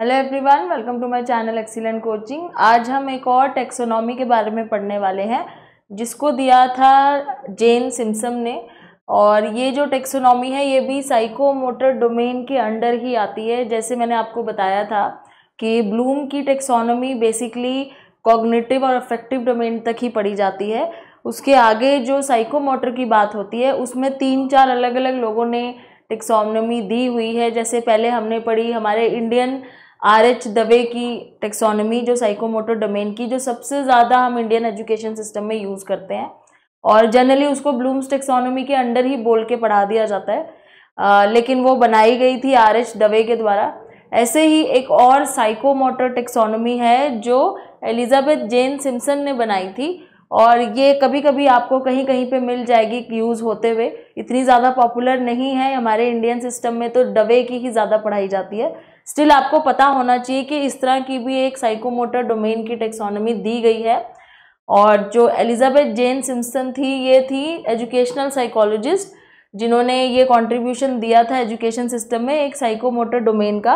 hello everyone welcome to my channel excellent coaching आज हम एक और टेक्सोनॉमी के बारे में पढ़ने वाले हैं जिसको दिया था जेन सिम्सम ने और ये जो टेक्सोनॉमी है ये भी साइकोमोटर डोमेन के अंडर ही आती है जैसे मैंने आपको बताया था कि ब्लूम की टेक्सोनॉमी बेसिकली कॉग्निटिव और अफेक्टिव डोमेन तक ही पढ़ी जाती है उसके आगे जो साइकोमोटर की बात होती है उसमें तीन चार अलग अलग लोगों ने टेक्सोनॉमी दी हुई है जैसे पहले हमने पढ़ी हमारे इंडियन आर एच दवे की टेक्सोनमी जो साइकोमोटर डोमेन की जो सबसे ज़्यादा हम इंडियन एजुकेशन सिस्टम में यूज़ करते हैं और जनरली उसको ब्लूम्स टेक्सोनमी के अंडर ही बोल के पढ़ा दिया जाता है आ, लेकिन वो बनाई गई थी आर एच दवे के द्वारा ऐसे ही एक और साइकोमोटर टेक्सोनमी है जो एलिजाबेथ जेन सिम्सन ने बनाई थी और ये कभी कभी आपको कहीं कहीं पे मिल जाएगी यूज़ होते हुए इतनी ज़्यादा पॉपुलर नहीं है हमारे इंडियन सिस्टम में तो डवे की ही ज़्यादा पढ़ाई जाती है स्टिल आपको पता होना चाहिए कि इस तरह की भी एक साइकोमोटर डोमेन की टेक्सोनॉमी दी गई है और जो एलिजाबेथ जेन सिम्सन थी ये थी एजुकेशनल साइकोलॉजिस्ट जिन्होंने ये कंट्रीब्यूशन दिया था एजुकेशन सिस्टम में एक साइकोमोटर डोमेन का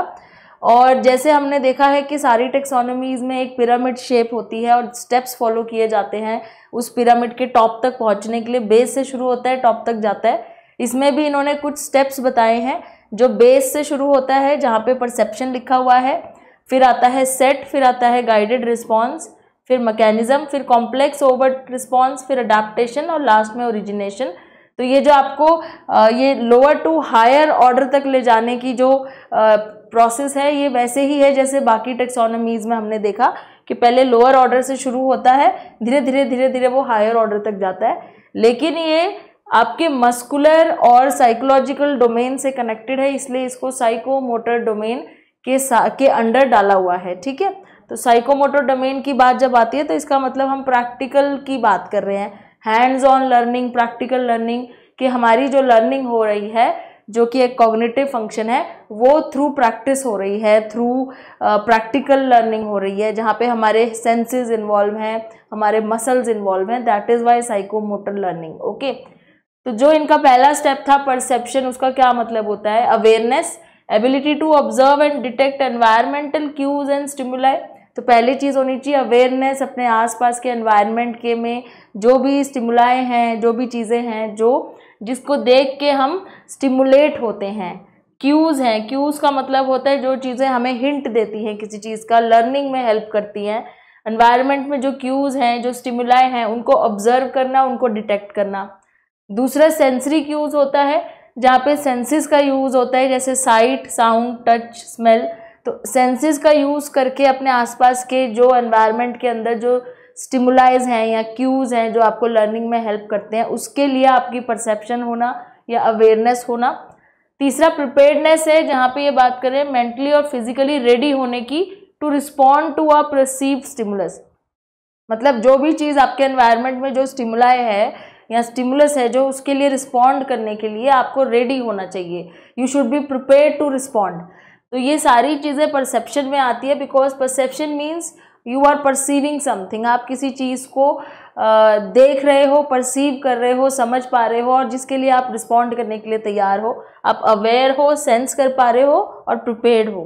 और जैसे हमने देखा है कि सारी टेक्सोनॉमीज़ में एक पिरामिड शेप होती है और स्टेप्स फॉलो किए जाते हैं उस पिरामिड के टॉप तक पहुंचने के लिए बेस से शुरू होता है टॉप तक जाता है इसमें भी इन्होंने कुछ स्टेप्स बताए हैं जो बेस से शुरू होता है जहाँ पे परसेप्शन लिखा हुआ है फिर आता है सेट फिर आता है गाइडेड रिस्पॉन्स फिर मैकेनिज्म फिर कॉम्प्लेक्स ओवर रिस्पॉन्स फिर अडाप्टेशन और लास्ट में ओरिजिनेशन तो ये जो आपको ये लोअर टू हायर ऑर्डर तक ले जाने की जो प्रोसेस है ये वैसे ही है जैसे बाकी टेक्सोनोमीज में हमने देखा कि पहले लोअर ऑर्डर से शुरू होता है धीरे धीरे धीरे धीरे वो हायर ऑर्डर तक जाता है लेकिन ये आपके मस्कुलर और साइकोलॉजिकल डोमेन से कनेक्टेड है इसलिए इसको साइको मोटर डोमेन के के अंडर डाला हुआ है ठीक है तो साइकोमोटर डोमेन की बात जब आती है तो इसका मतलब हम प्रैक्टिकल की बात कर रहे हैं hands on learning practical learning कि हमारी जो लर्निंग हो रही है जो कि एक कॉग्निटिव फंक्शन है वो थ्रू प्रैक्टिस हो रही है थ्रू प्रैक्टिकल लर्निंग हो रही है जहाँ पे हमारे सेंसेस इन्वॉल्व हैं हमारे मसल्स इन्वॉल्व हैं that is why psychomotor learning okay तो जो इनका पहला स्टेप था परसेप्शन उसका क्या मतलब होता है awareness ability to observe and detect environmental cues and stimuli तो पहली चीज़ होनी चाहिए अवेयरनेस अपने आसपास के एनवायरनमेंट के में जो भी स्टिमुलाए हैं जो भी चीज़ें हैं जो जिसको देख के हम स्टिमुलेट होते हैं क्यूज़ हैं क्यूज़ का मतलब होता है जो चीज़ें हमें हिंट देती हैं किसी चीज़ का लर्निंग में हेल्प करती हैं एनवायरनमेंट में जो क्यूज़ हैं जो स्टिमुलाए हैं उनको ऑब्जर्व करना उनको डिटेक्ट करना दूसरा सेंसरी क्यूज़ होता है जहाँ पे सेंसेस का यूज़ होता है जैसे साइट साउंड टच स्मेल तो सेंसेस का यूज़ करके अपने आसपास के जो एनवायरनमेंट के अंदर जो स्टिमुलाइज हैं या क्यूज़ हैं जो आपको लर्निंग में हेल्प करते हैं उसके लिए आपकी परसेप्शन होना या अवेयरनेस होना तीसरा प्रिपेयर्डनेस है जहाँ पे ये बात करें मेंटली और फिजिकली रेडी होने की to respond to a perceive stimulus मतलब जो भी चीज़ आपके एनवायरमेंट में जो स्टिमुलाई है या स्टिमुलस है जो उसके लिए रिस्पॉन्ड करने के लिए आपको रेडी होना चाहिए you should be prepare to respond तो ये सारी चीज़ें परसेप्शन में आती है because perception means you are perceiving something आप किसी चीज़ को आ, देख रहे हो परसीव कर रहे हो समझ पा रहे हो और जिसके लिए आप रिस्पॉन्ड करने के लिए तैयार हो आप अवेयर हो सेंस कर पा रहे हो और प्रिपेयर हो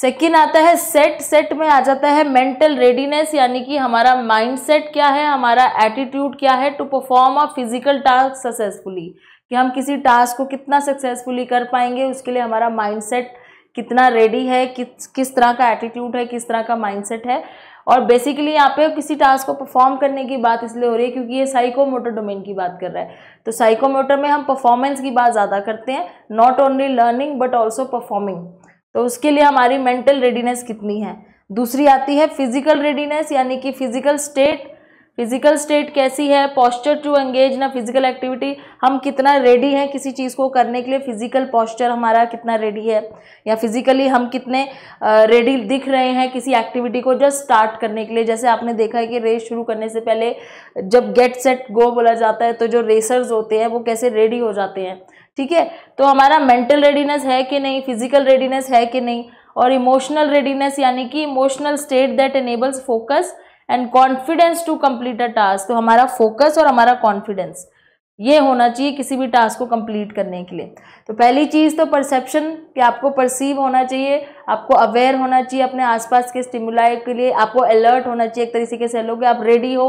सेकेंड आता है सेट सेट में आ जाता है मेंटल रेडीनेस यानी कि हमारा माइंडसेट क्या है हमारा एटीट्यूड क्या है to perform a physical task successfully कि हम किसी टास्क को कितना सक्सेसफुली कर पाएंगे उसके लिए हमारा माइंडसेट कितना रेडी है किस किस तरह का एटीट्यूड है किस तरह का माइंडसेट है और बेसिकली यहाँ पे किसी टास्क को परफॉर्म करने की बात इसलिए हो रही है क्योंकि ये साइकोमोटर डोमेन की बात कर रहा है तो साइकोमोटर में हम परफॉर्मेंस की बात ज़्यादा करते हैं not only learning but also performing तो उसके लिए हमारी मेंटल रेडीनेस कितनी है दूसरी आती है फिजिकल रेडीनेस यानी कि फिजिकल स्टेट फिजिकल स्टेट कैसी है पॉस्चर टू एंगेज ना फिजिकल एक्टिविटी हम कितना रेडी हैं किसी चीज़ को करने के लिए फिजिकल पॉस्चर हमारा कितना रेडी है या फिजिकली हम कितने रेडी दिख रहे हैं किसी एक्टिविटी को जस्ट स्टार्ट करने के लिए जैसे आपने देखा है कि रेस शुरू करने से पहले जब गेट सेट गो बोला जाता है तो जो रेसर्स होते हैं वो कैसे रेडी हो जाते हैं ठीक है तो हमारा मेंटल रेडीनेस है कि नहीं फिजिकल रेडीनेस है कि नहीं और इमोशनल रेडीनेस यानी कि emotional state that enables focus and confidence to complete a task तो हमारा फोकस और हमारा कॉन्फिडेंस ये होना चाहिए किसी भी टास्क को कंप्लीट करने के लिए तो पहली चीज़ तो परसेप्शन कि आपको परसीव होना चाहिए आपको अवेयर होना चाहिए अपने आसपास के स्टिमुलाई के लिए आपको अलर्ट होना चाहिए एक तरीके से लोगे आप रेडी हो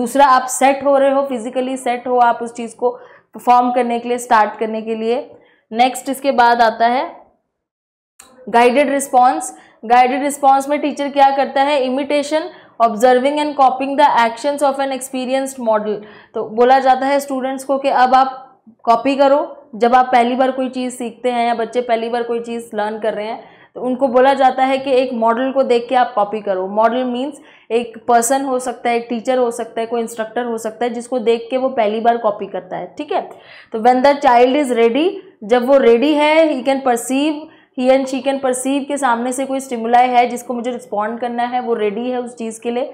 दूसरा आप सेट हो रहे हो फिजिकली सेट हो आप उस चीज़ को परफॉर्म करने के लिए स्टार्ट करने के लिए नेक्स्ट इसके बाद आता है गाइडेड रिस्पॉन्स गाइडेड रिस्पॉन्स में टीचर क्या करता है imitation observing and copying the actions of an experienced model तो बोला जाता है स्टूडेंट्स को कि अब आप कॉपी करो जब आप पहली बार कोई चीज़ सीखते हैं या बच्चे पहली बार कोई चीज़ लर्न कर रहे हैं तो उनको बोला जाता है कि एक मॉडल को देख के आप कॉपी करो मॉडल मीन्स एक पर्सन हो सकता है एक टीचर हो सकता है कोई इंस्ट्रक्टर हो सकता है जिसको देख के वो पहली बार कॉपी करता है ठीक है तो when the child is ready जब वो रेडी है he can perceive he and she can perceive के सामने से कोई स्टिमुलाय है जिसको मुझे रिस्पॉन्ड करना है वो रेडी है उस चीज़ के लिए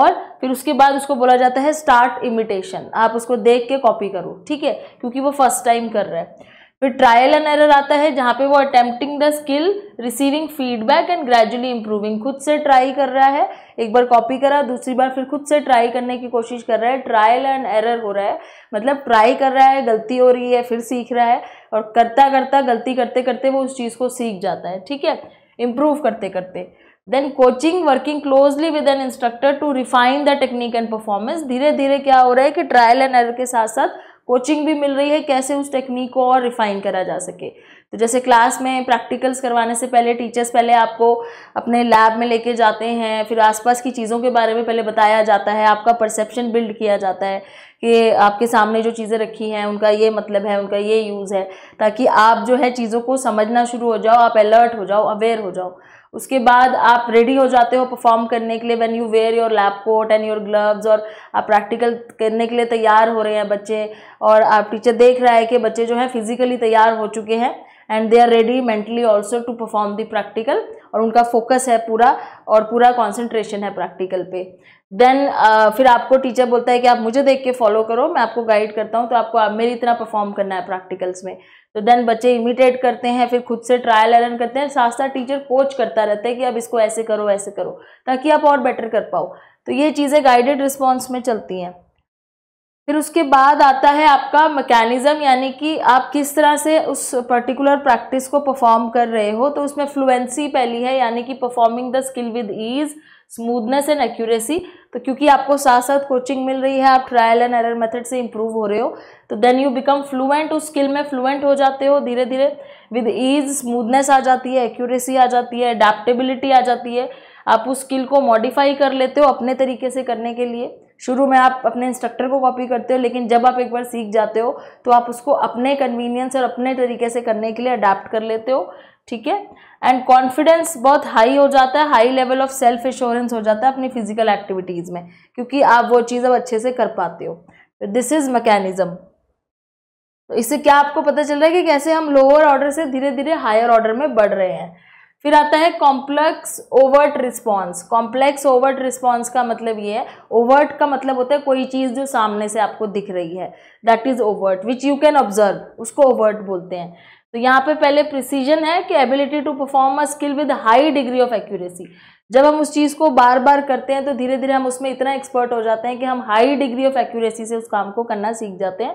और फिर उसके बाद उसको बोला जाता है स्टार्ट इमिटेशन आप उसको देख के कॉपी करो ठीक है क्योंकि वो फर्स्ट टाइम कर रहा है फिर ट्रायल एंड एरर आता है जहाँ पे वो attempting the skill receiving feedback and gradually improving खुद से ट्राई कर रहा है एक बार कॉपी करा दूसरी बार फिर खुद से ट्राई करने की कोशिश कर रहा है ट्रायल एंड एरर हो रहा है मतलब ट्राई कर रहा है गलती हो रही है फिर सीख रहा है और करता करता गलती करते करते वो उस चीज़ को सीख जाता है ठीक है इम्प्रूव करते करते then coaching working closely with an instructor to refine the technique and performance धीरे धीरे क्या हो रहा है कि ट्रायल एंड एरर के साथ साथ कोचिंग भी मिल रही है कैसे उस टेक्निक को और रिफाइन करा जा सके तो जैसे क्लास में प्रैक्टिकल्स करवाने से पहले टीचर्स पहले आपको अपने लैब में लेके जाते हैं फिर आसपास की चीज़ों के बारे में पहले बताया जाता है आपका परसेप्शन बिल्ड किया जाता है कि आपके सामने जो चीज़ें रखी हैं उनका ये मतलब है उनका ये यूज़ है ताकि आप जो है चीज़ों को समझना शुरू हो जाओ आप अलर्ट हो जाओ अवेयर हो जाओ उसके बाद आप रेडी हो जाते हो परफॉर्म करने के लिए when you wear your lab coat and your gloves और आप प्रैक्टिकल करने के लिए तैयार हो रहे हैं बच्चे और आप टीचर देख रहा है कि बच्चे जो हैं फिज़िकली तैयार हो चुके हैं and they are ready mentally also to perform the practical और उनका फोकस है पूरा और पूरा कॉन्सेंट्रेशन है प्रैक्टिकल पे देन uh, फिर आपको टीचर बोलता है कि आप मुझे देख के फॉलो करो मैं आपको गाइड करता हूँ तो आपको आप मेरी इतना परफॉर्म करना है प्रैक्टिकल्स में तो देन बच्चे इमिटेट करते हैं फिर खुद से ट्रायल एरन करते हैं साथ साथ टीचर कोच करता रहता है कि अब इसको ऐसे करो ऐसे करो ताकि आप और बेटर कर पाओ तो ये चीज़ें गाइडेड रिस्पॉन्स में चलती हैं फिर उसके बाद आता है आपका मैकेनिज़्म यानी कि आप किस तरह से उस पर्टिकुलर प्रैक्टिस को परफॉर्म कर रहे हो तो उसमें फ्लुएंसी पहली है यानी कि performing the skill with ease smoothness and accuracy तो क्योंकि आपको साथ साथ कोचिंग मिल रही है आप ट्रायल एंड एरर मेथड से इंप्रूव हो रहे हो तो देन यू बिकम फ्लुएंट उस स्किल में फ्लुएंट हो जाते हो धीरे धीरे विद ईज स्मूथनेस आ जाती है एक्यूरेसी आ जाती है अडेप्टेबिलिटी आ जाती है आप उस स्किल को मॉडिफाई कर लेते हो अपने तरीके से करने के लिए शुरू में आप अपने इंस्ट्रक्टर को कॉपी करते हो लेकिन जब आप एक बार सीख जाते हो तो आप उसको अपने कन्वीनियंस और अपने तरीके से करने के लिए अडेप्ट कर लेते हो ठीक है एंड कॉन्फिडेंस बहुत हाई हो जाता है high level of self assurance हो जाता है अपनी फिजिकल एक्टिविटीज़ में क्योंकि आप वो चीज़ अब अच्छे से कर पाते हो दिस इज़ मैकेनिज्म तो इससे क्या आपको पता चल रहा है कि कैसे हम लोअर ऑर्डर से धीरे धीरे हायर ऑर्डर में बढ़ रहे हैं फिर आता है complex overt response complex overt response का मतलब ये है ओवर्ट का मतलब होता है कोई चीज़ जो सामने से आपको दिख रही है that is overt which you can observe उसको ओवर्ट बोलते हैं तो यहाँ पे पहले प्रिसीजन है कि ability to perform a skill with high degree of accuracy जब हम उस चीज़ को बार बार करते हैं तो धीरे धीरे हम उसमें इतना एक्सपर्ट हो जाते हैं कि हम हाई डिग्री ऑफ एक्यूरेसी से उस काम को करना सीख जाते हैं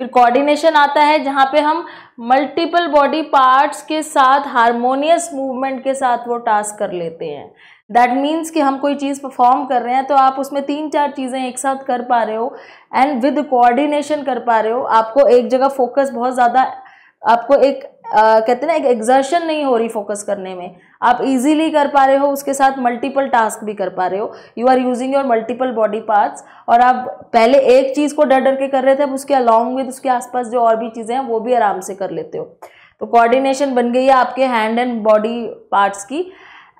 फिर कोऑर्डिनेशन आता है जहाँ पे हम मल्टीपल बॉडी पार्ट्स के साथ हारमोनियस मूवमेंट के साथ वो टास्क कर लेते हैं दैट मीन्स कि हम कोई चीज़ परफॉर्म कर रहे हैं तो आप उसमें तीन चार चीज़ें एक साथ कर पा रहे हो एंड विद कोऑर्डिनेशन कर पा रहे हो आपको एक जगह फोकस बहुत ज़्यादा आपको एक आ, कहते हैं ना एक एग्जर्शन नहीं हो रही फोकस करने में आप इजीली कर पा रहे हो उसके साथ मल्टीपल टास्क भी कर पा रहे हो you are using your multiple body parts और आप पहले एक चीज़ को डर डर के कर रहे थे अब उसके अलॉन्ग विद उसके आसपास जो और भी चीज़ें हैं वो भी आराम से कर लेते हो तो कोऑर्डिनेशन बन गई है आपके हैंड एंड बॉडी पार्ट्स की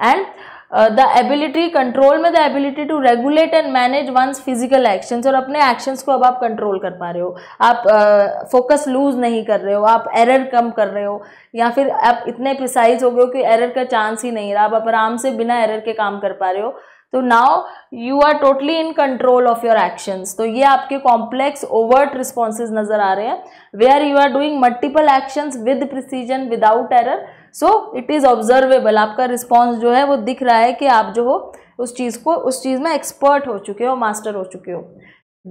एंड द एबिलिटी कंट्रोल में the ability to regulate and manage one's physical actions और अपने एक्शंस को अब आप कंट्रोल कर पा रहे हो आप फोकस uh, लूज नहीं कर रहे हो आप एरर कम कर रहे हो या फिर आप इतने प्रिसाइज हो गए हो कि एरर का चांस ही नहीं रहा आप आराम से बिना एरर के काम कर पा रहे हो तो now you are totally in control of your actions तो ये आपके कॉम्प्लेक्स ओवर्ट रिस्पॉन्सेज नजर आ रहे हैं way are you are doing multiple actions with precision without error so it is observable आपका रिस्पॉन्स जो है वो दिख रहा है कि आप जो हो उस चीज़ को उस चीज़ में एक्सपर्ट हो चुके हो मास्टर हो चुके हो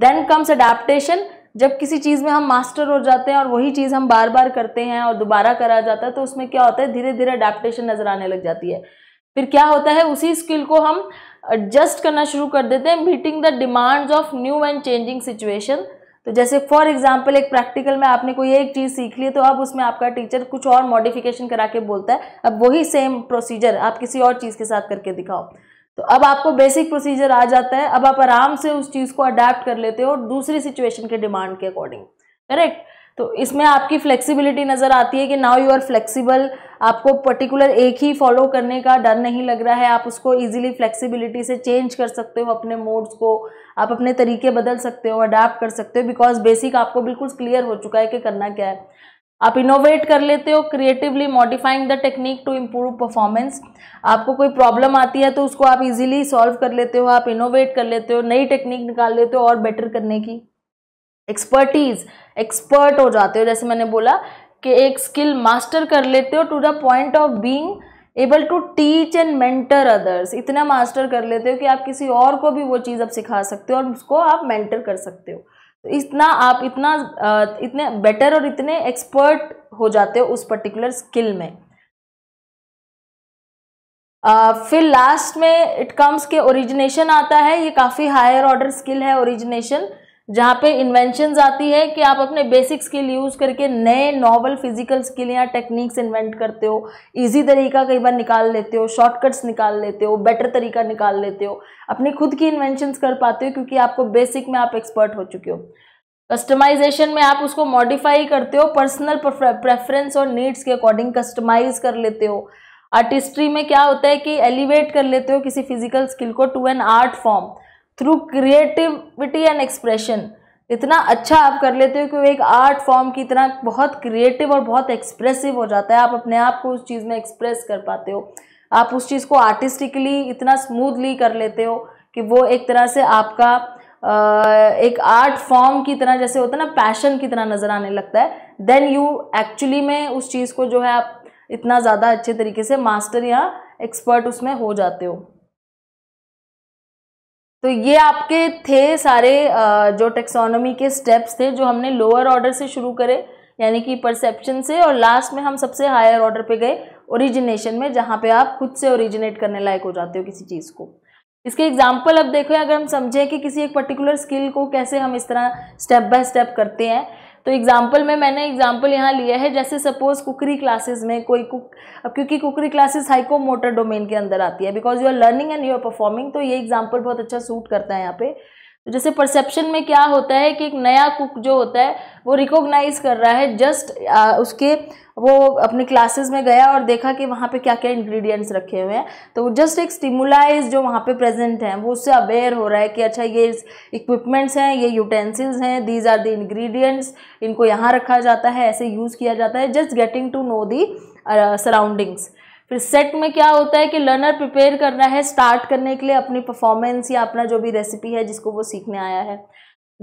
देन कम्स अडेप्टेशन जब किसी चीज़ में हम मास्टर हो जाते हैं और वही चीज़ हम बार बार करते हैं और दोबारा करा जाता है तो उसमें क्या होता है धीरे धीरे अडेप्टेशन नज़र आने लग जाती है फिर क्या होता है उसी स्किल को हम एडजस्ट करना शुरू कर देते हैं meeting the demands of new and changing situation तो जैसे फॉर एग्जाम्पल एक प्रैक्टिकल में आपने कोई एक चीज़ सीख ली तो अब उसमें आपका टीचर कुछ और मॉडिफिकेशन करा के बोलता है अब वही सेम प्रोसीजर आप किसी और चीज़ के साथ करके दिखाओ तो अब आपको बेसिक प्रोसीजर आ जाता है अब आप आराम से उस चीज़ को अडेप्ट कर लेते हो दूसरी सिचुएशन के डिमांड के अकॉर्डिंग करेक्ट तो इसमें आपकी फ्लेक्सिबिलिटी नज़र आती है कि नाउ यू आर फ्लेक्सिबल आपको पर्टिकुलर एक ही फॉलो करने का डर नहीं लग रहा है आप उसको इजीली फ्लेक्सिबिलिटी से चेंज कर सकते हो अपने मोड्स को आप अपने तरीके बदल सकते हो अडाप्ट कर सकते हो बिकॉज बेसिक आपको बिल्कुल क्लियर हो चुका है कि करना क्या है आप इनोवेट कर लेते हो creatively modifying the technique to improve performance आपको कोई प्रॉब्लम आती है तो उसको आप इजीली सॉल्व कर लेते हो आप इनोवेट कर लेते हो नई टेक्निक निकाल लेते हो और बेटर करने की एक्सपर्टीज एक्सपर्ट हो जाते हो जैसे मैंने बोला कि एक स्किल मास्टर कर लेते हो to the point of being able to teach and mentor others इतना मास्टर कर लेते हो कि आप किसी और को भी वो चीज़ आप सिखा सकते हो और उसको आप मेंटर कर सकते हो तो इतना आप इतना इतने बेटर और इतने एक्सपर्ट हो जाते हो उस पर्टिकुलर स्किल में Uh, फिर लास्ट में इट कम्स के ओरिजिनेशन आता है ये काफ़ी हायर ऑर्डर स्किल है ओरिजिनेशन जहाँ पे इन्वेंशन आती है कि आप अपने बेसिक स्किल यूज़ करके नए नॉवल फिजिकल स्किल या टेक्निक्स इन्वेंट करते हो इजी तरीका कई बार निकाल लेते हो शॉर्टकट्स निकाल लेते हो बेटर तरीका निकाल लेते हो अपनी खुद की इन्वेंशंस कर पाते हो क्योंकि आपको बेसिक में आप एक्सपर्ट हो चुके हो कस्टमाइजेशन में आप उसको मॉडिफाई करते हो पर्सनल प्रेफरेंस और नीड्स के अकॉर्डिंग कस्टमाइज कर लेते हो आर्टिस्ट्री में क्या होता है कि एलिवेट कर लेते हो किसी फिजिकल स्किल को to an art form through creativity and expression इतना अच्छा आप कर लेते हो कि वो एक आर्ट फॉर्म की तरह बहुत क्रिएटिव और बहुत एक्सप्रेसिव हो जाता है आप अपने आप को उस चीज़ में एक्सप्रेस कर पाते हो आप उस चीज़ को आर्टिस्टिकली इतना स्मूथली कर लेते हो कि वो एक तरह से आपका एक आर्ट फॉर्म की तरह जैसे होता है ना पैशन की तरह नज़र आने लगता है देन यू एक्चुअली में उस चीज़ को जो है आप इतना ज़्यादा अच्छे तरीके से मास्टर या एक्सपर्ट उसमें हो जाते हो तो ये आपके थे सारे जो टेक्सोनोमी के स्टेप्स थे जो हमने लोअर ऑर्डर से शुरू करे यानी कि परसेप्शन से और लास्ट में हम सबसे हायर ऑर्डर पे गए ओरिजिनेशन में जहाँ पे आप खुद से ओरिजिनेट करने लायक हो जाते हो किसी चीज़ को इसके एग्जाम्पल अब देखो अगर हम समझें कि किसी एक पर्टिकुलर स्किल को कैसे हम इस तरह स्टेप बाय स्टेप करते हैं तो एग्जाम्पल में मैंने एग्जाम्पल यहाँ लिया है जैसे सपोज कुकरी क्लासेज में कोई कुक अब क्योंकि cookery classes psychomotor domain के अंदर आती है because you are learning and you are performing तो ये एग्जाम्पल बहुत अच्छा सूट करता है यहाँ पे तो जैसे परसेप्शन में क्या होता है कि एक नया कुक जो होता है वो रिकॉग्नाइज कर रहा है जस्ट उसके वो अपने क्लासेस में गया और देखा कि वहाँ पे क्या क्या इंग्रेडिएंट्स रखे हुए हैं तो जस्ट एक स्टिमुलाइज जो वहाँ पे प्रेजेंट हैं वो उससे अवेयर हो रहा है कि अच्छा ये इक्विपमेंट्स हैं ये यूटेंसिल्स हैं दीज आर द इंग्रेडिएंट्स इनको यहाँ रखा जाता है ऐसे यूज़ किया जाता है just getting to know the surroundings फिर सेट में क्या होता है कि लर्नर प्रिपेयर करना है स्टार्ट करने के लिए अपनी परफॉर्मेंस या अपना जो भी रेसिपी है जिसको वो सीखने आया है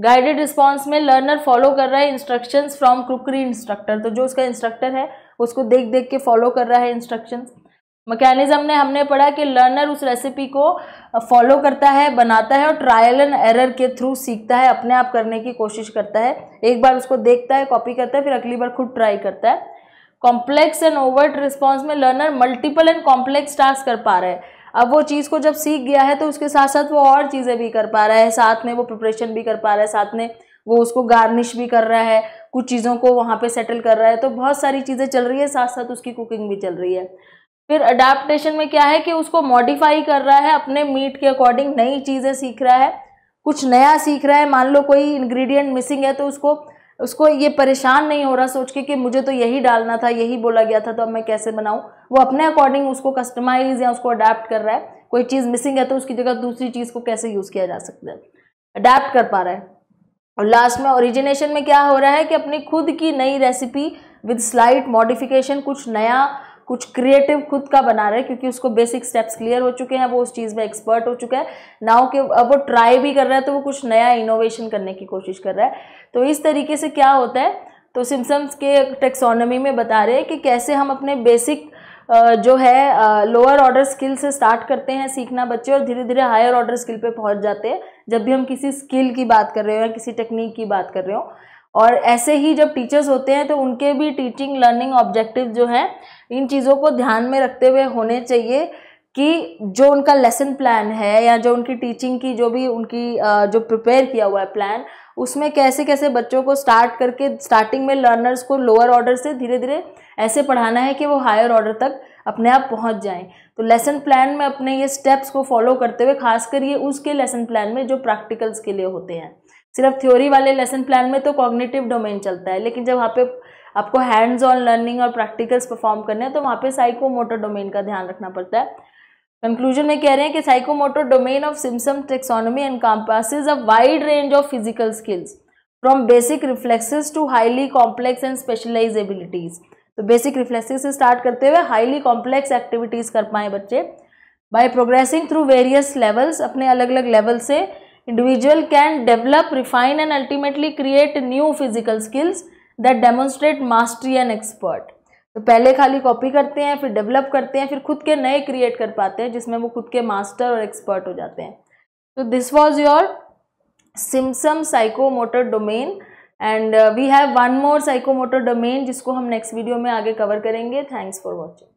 गाइडेड रिस्पॉन्स में लर्नर फॉलो कर रहा है इंस्ट्रक्शंस फ्रॉम कुकरी इंस्ट्रक्टर तो जो उसका इंस्ट्रक्टर है उसको देख देख के फॉलो कर रहा है इंस्ट्रक्शंस मैकेनिज्म ने हमने पढ़ा कि लर्नर उस रेसिपी को फॉलो करता है बनाता है और ट्रायल एंड एरर के थ्रू सीखता है अपने आप करने की कोशिश करता है एक बार उसको देखता है कॉपी करता है फिर अगली बार खुद ट्राई करता है कॉम्प्लेक्स एंड ओवर्ट रिस्पॉन्स में learner multiple and complex task कर पा रहे हैं अब वो चीज़ को जब सीख गया है तो उसके साथ साथ वो और चीज़ें भी कर पा रहा है साथ में वो प्रिपरेशन भी कर पा रहा है साथ में वो उसको गार्निश भी कर रहा है कुछ चीज़ों को वहाँ पे सेटल कर रहा है तो बहुत सारी चीज़ें चल रही है साथ साथ उसकी कुकिंग भी चल रही है फिर अडाप्टेशन में क्या है कि उसको मॉडिफाई कर रहा है अपने मीट के अकॉर्डिंग नई चीज़ें सीख रहा है कुछ नया सीख रहा है मान लो कोई इन्ग्रीडियंट मिसिंग है तो उसको उसको ये परेशान नहीं हो रहा सोच के कि मुझे तो यही डालना था यही बोला गया था तो अब मैं कैसे बनाऊँ वो अपने अकॉर्डिंग उसको कस्टमाइज या उसको अडेप्ट कर रहा है कोई चीज़ मिसिंग है तो उसकी जगह दूसरी चीज़ को कैसे यूज़ किया जा सकता है अडेप्ट कर पा रहा है और लास्ट में ओरिजिनेशन में क्या हो रहा है कि अपनी खुद की नई रेसिपी विद स्लाइट मॉडिफिकेशन कुछ नया कुछ क्रिएटिव खुद का बना रहा है क्योंकि उसको बेसिक स्टेप्स क्लियर हो चुके हैं वो उस चीज़ में एक्सपर्ट हो चुका है नाउ कि अब वो ट्राई भी कर रहा है तो वो कुछ नया इनोवेशन करने की कोशिश कर रहा है तो इस तरीके से क्या होता है तो सिम्सम्स के टेक्सोनोमी में बता रहे हैं कि कैसे हम अपने बेसिक जो है लोअर ऑर्डर स्किल से स्टार्ट करते हैं सीखना बच्चे और धीरे धीरे हायर ऑर्डर स्किल पे पहुंच जाते हैं जब भी हम किसी स्किल की बात कर रहे हो या किसी टेक्निक की बात कर रहे हो और ऐसे ही जब टीचर्स होते हैं तो उनके भी टीचिंग लर्निंग ऑब्जेक्टिव जो है इन चीज़ों को ध्यान में रखते हुए होने चाहिए कि जो उनका लेसन प्लान है या जो उनकी टीचिंग की जो भी उनकी जो प्रिपेयर किया हुआ है प्लान उसमें कैसे कैसे बच्चों को स्टार्ट करके स्टार्टिंग में लर्नर्स को लोअर ऑर्डर से धीरे धीरे ऐसे पढ़ाना है कि वो हायर ऑर्डर तक अपने आप पहुंच जाएं तो लेसन प्लान में अपने ये स्टेप्स को फॉलो करते हुए खासकर ये उसके लेसन प्लान में जो प्रैक्टिकल्स के लिए होते हैं सिर्फ थ्योरी वाले लेसन प्लान में तो कॉग्निटिव डोमेन चलता है लेकिन जब वहाँ पे आपको हैंड्स ऑन लर्निंग और प्रैक्टिकल्स परफॉर्म करने हैं तो वहाँ पे साइको मोटर डोमेन का ध्यान रखना पड़ता है कंक्लूजन में कह रहे हैं कि psychomotor domain of Simpson taxonomy and compasses a wide range of physical skills from basic reflexes to highly complex and specialize abilities तो बेसिक रिफ्लेक्सिस से स्टार्ट करते हुए हाईली कॉम्प्लेक्स एक्टिविटीज़ कर पाएँ बच्चे by progressing through various levels अपने अलग अलग लेवल से individual can develop refine and ultimately create new physical skills that demonstrate mastery and expert तो पहले खाली कॉपी करते हैं फिर डेवलप करते हैं फिर खुद के नए क्रिएट कर पाते हैं जिसमें वो खुद के मास्टर और एक्सपर्ट हो जाते हैं तो this was your Simpson psychomotor domain and we have one more psychomotor domain जिसको हम नेक्स्ट वीडियो में आगे कवर करेंगे थैंक्स फॉर वॉचिंग